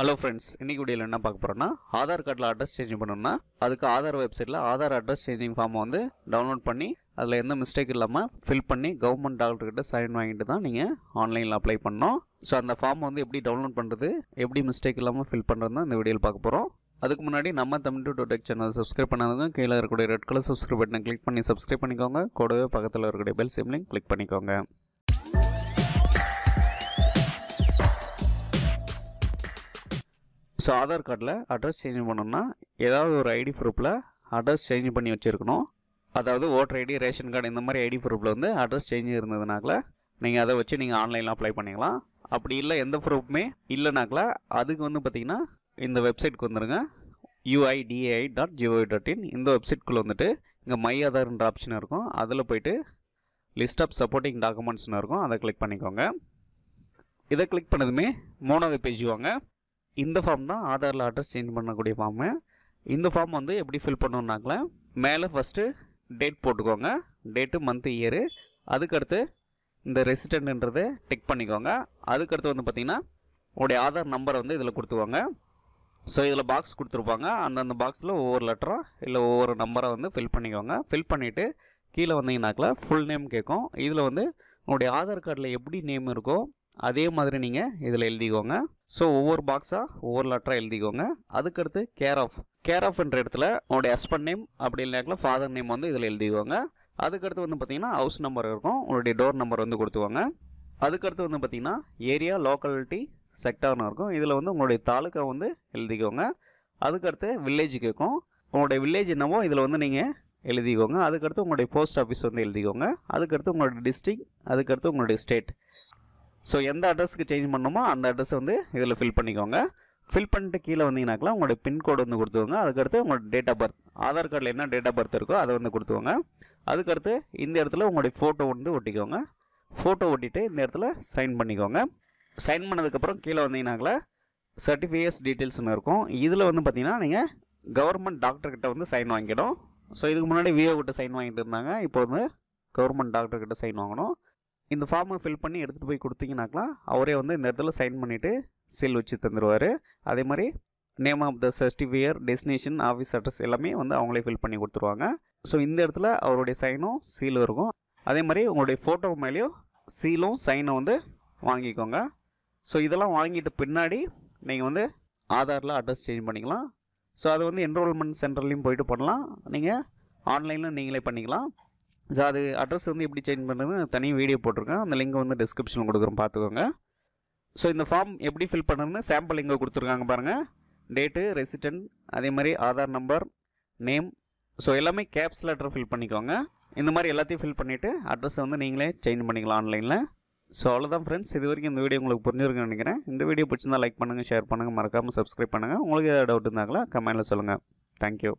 hello friends இன்றைக்கி video என்ன பார்க்க போகிறோன்னா ஆதார் கார்டில் அட்ரஸ் சேஞ்ச் பண்ணணும்னா அதுக்கு ஆதார் வெப்சைட்டில் ஆதார் அட்ரஸ் சேஞ்சிங் ஃபார்மை வந்து டவுன்லோட் பண்ணி அதில் எந்த மிஸ்டேக் இல்லாமல் ஃபில் பண்ணி கவர்மெண்ட் டாக்டர்கிட்ட சைன் வாங்கிட்டு தான் நீங்கள் ஆன்லைனில் அப்ளை பண்ணோம் ஸோ அந்த ஃபார்ம் வந்து எப்படி டவுன்லோட் பண்ணுறது எப்படி மிஸ்டேக் இல்லாமல் ஃபில் பண்ணுறது இந்த வீடியோவில் பார்க்க போகிறோம் அதுக்கு முன்னாடி நம்ம Tamil to tech channel subscribe பண்ணாதவங்க கீழே இருக்கக்கூடிய ரெட் கலர் சப்ஸ்கிரைப் பட்டனை கிளிக் பண்ணி சப்ஸ்கிரைப் பண்ணிக்கோங்க கூடவே பக்கத்தில் இருக்கக்கூடிய பெல் சிம்லையும் கிளிக் பண்ணிக்கோங்க ஸோ ஆதார் கார்டில் அட்ரஸ் சேஞ்ச் பண்ணோம்னா ஏதாவது ஒரு ஐடி ப்ரூஃபில் அட்ரஸ் சேஞ்ச் பண்ணி வச்சுருக்கணும் அதாவது ஓட்டர் ஐடி ரேஷன் கார்டு இந்த மாதிரி ஐடி ப்ரூஃபில் வந்து அட்ரஸ் சேஞ்ச் இருந்ததுனாக்கல நீங்கள் அதை வச்சு நீங்கள் ஆன்லைனில் அப்ளை பண்ணிக்கலாம் அப்படி இல்லை எந்த ப்ரூஃப்மே இல்லைனாக்கில் அதுக்கு வந்து பார்த்திங்கன்னா இந்த வெப்சைட்க்கு வந்துடுங்க UIDAI dot GOV dot in இந்த வெப்சைட்குள்ளே வந்துட்டு இங்கே மை ஆதார்ன்ற ஆப்ஷன் இருக்கும் அதில் போய்ட்டு லிஸ்ட் ஆஃப் சப்போர்ட்டிங் டாக்குமெண்ட்ஸ்னு இருக்கும் அதை கிளிக் பண்ணிக்கோங்க இதை கிளிக் பண்ணதுமே மூணாவது பேஜ் வாங்க இந்த ஃபார்ம் தான் ஆதாரில் அட்ரஸ் சேஞ்ச் பண்ணக்கூடிய ஃபார்மு இந்த ஃபார்ம் வந்து எப்படி ஃபில் பண்ணணுன்னாக்கல மேலே ஃபஸ்ட்டு டேட் போட்டுக்கோங்க டேட்டு மந்த்து இயரு அதுக்கடுத்து இந்த ரெசிடென்ட்ன்றது டிக் பண்ணிக்கோங்க அதுக்கடுத்து வந்து பார்த்திங்கன்னா உங்களுடைய ஆதார் நம்பரை வந்து இதில் கொடுத்துக்கோங்க ஸோ இதில் பாக்ஸ் கொடுத்துருப்பாங்க அந்தந்த பாக்ஸில் ஒவ்வொரு லெட்டரும் இல்லை ஒவ்வொரு நம்பரை வந்து ஃபில் பண்ணிக்கோங்க ஃபில் பண்ணிவிட்டு கீழே வந்தீங்கன்னாக்கில் ஃபுல் நேம் கேட்கும் இதில் வந்து உங்களுடைய ஆதார் கார்டில் எப்படி நேம் இருக்கோ அதே மாதிரி நீங்கள் இதில் எழுதிக்கோங்க ஸோ ஒவ்வொரு பாக்ஸாக ஒவ்வொரு லெட்டராக எழுதிக்கோங்க அதுக்கடுத்து கேர் ஆஃப் கேர் ஆஃப்ன்ற இடத்துல உங்களுடைய ஹஸ்பண்ட் நேம் அப்படி இல்லாட்டில் ஃபாதர் நேம் வந்து இதில் எழுதிக்கோங்க அதுக்கடுத்து வந்து பார்த்திங்கன்னா ஹவுஸ் நம்பர் இருக்கும் உங்களுடைய டோர் நம்பர் வந்து கொடுத்துவாங்க அதுக்கடுத்து வந்து பார்த்தீங்கன்னா ஏரியா லோக்காலிட்டி செக்டார்னு இருக்கும் இதில் வந்து உங்களுடைய தாலுக்கா வந்து எழுதிக்கோங்க அதுக்கடுத்து வில்லேஜ் கேட்கும் உங்களுடைய வில்லேஜ் என்னவோ இதில் வந்து நீங்கள் எழுதிக்கோங்க அதுக்கடுத்து உங்களுடைய போஸ்ட் ஆஃபீஸ் வந்து எழுதிக்கோங்க அதுக்கடுத்து உங்களுடைய டிஸ்ட்ரிக்ட் அதுக்கடுத்து உங்களுடைய ஸ்டேட் ஸோ எந்த அட்ரஸ்க்கு சேஞ்ச் பண்ணணுமோ அந்த அட்ரஸ் வந்து இதில் ஃபில் பண்ணிக்கோங்க ஃபில் பண்ணிட்டு கீழே வந்தீங்கனாக்கலாம் உங்களுடைய பின்கோடு வந்து கொடுத்துவாங்க அதுக்கடுத்து உங்களோட டேட் ஆஃப் பர்த் ஆதார் கார்டில் என்ன டேட் ஆஃப் பர்த் இருக்கோ அதை வந்து கொடுத்துவாங்க அதுக்கடுத்து இந்த இடத்துல உங்களுடைய ஃபோட்டோ வந்து ஒட்டிக்கோங்க ஃபோட்டோ ஒட்டிட்டு இந்த இடத்துல சைன் பண்ணிக்கோங்க சைன் பண்ணதுக்கப்புறம் கீழே வந்தீங்கனாக்கல சர்டிஃபிகேட்ஸ் டீட்டெயில்ஸ்னு இருக்கும் இதில் வந்து பார்த்தீங்கன்னா நீங்கள் கவர்மெண்ட் டாக்டர்கிட்ட வந்து சைன் வாங்கிடும் ஸோ இதுக்கு முன்னாடி விஏ கிட்ட சைன் வாங்கிட்டு இருந்தாங்க இப்போ வந்து கவர்மெண்ட் டாக்டர்கிட்ட சைன் வாங்கணும் இந்த ஃபார்மை ஃபில் பண்ணி எடுத்துகிட்டு போய் கொடுத்தீங்கனாக்கலாம் அவரே வந்து இந்த இடத்துல சைன் பண்ணிவிட்டு சீல் வச்சு தந்துடுவார் அதே மாதிரி name of the certifier destination office address எல்லாமே வந்து அவங்களே ஃபில் பண்ணி கொடுத்துருவாங்க ஸோ இந்த இடத்துல அவருடைய சைனும் சீலும் இருக்கும் அதே மாதிரி உங்களுடைய ஃபோட்டோ மேலேயும் சீலும் சைனும் வந்து வாங்கிக்கோங்க ஸோ இதெல்லாம் வாங்கிட்டு பின்னாடி நீங்கள் வந்து ஆதாரில் அட்ரஸ் சேஞ்ச் பண்ணிக்கலாம் ஸோ அது வந்து என்ரோல்மெண்ட் சென்டர்லேயும் போயிட்டு பண்ணலாம் நீங்கள் ஆன்லைனில் நீங்களே பண்ணிக்கலாம் ஸோ அது அட்ரஸ் வந்து எப்படி சேஞ்ச் பண்ணுறதுன்னு தனி வீடியோ போட்டிருக்கேன் அந்த லிங்க் வந்து டிஸ்கிரிப்ஷனில் கொடுக்குறோம் பார்த்துக்கோங்க ஸோ இந்த ஃபார்ம் எப்படி ஃபில் பண்ணணும்னு சாம்பிள் இங்கே கொடுத்துருக்காங்க பாருங்கள் டேட்டு ரெசிடென்ட் அதே மாதிரி ஆதார் நம்பர் நேம் ஸோ எல்லாமே கேப்ஸ் லெட்டர் ஃபில் பண்ணிக்கோங்க இந்த மாதிரி எல்லாத்தையும் ஃபில் பண்ணிவிட்டு அட்ரஸ் வந்து நீங்களே சேஞ்ச் பண்ணிக்கலாம் ஆன்லைனில் ஸோ அவ்வளோதான் ஃப்ரெண்ட்ஸ் இது வரைக்கும் இந்த வீடியோ உங்களுக்கு புரிஞ்சிருக்குன்னு நினைக்கிறேன் இந்த வீடியோ பிடிச்சிருந்தால் லைக் பண்ணுங்கள் ஷேர் பண்ணுங்கள் மறக்காமல் சப்ஸ்கிரைப் பண்ணுங்கள் உங்களுக்கு ஏதாவது டவுட் இருந்தாங்களா கமெண்டில் சொல்லுங்கள் தேங்க்யூ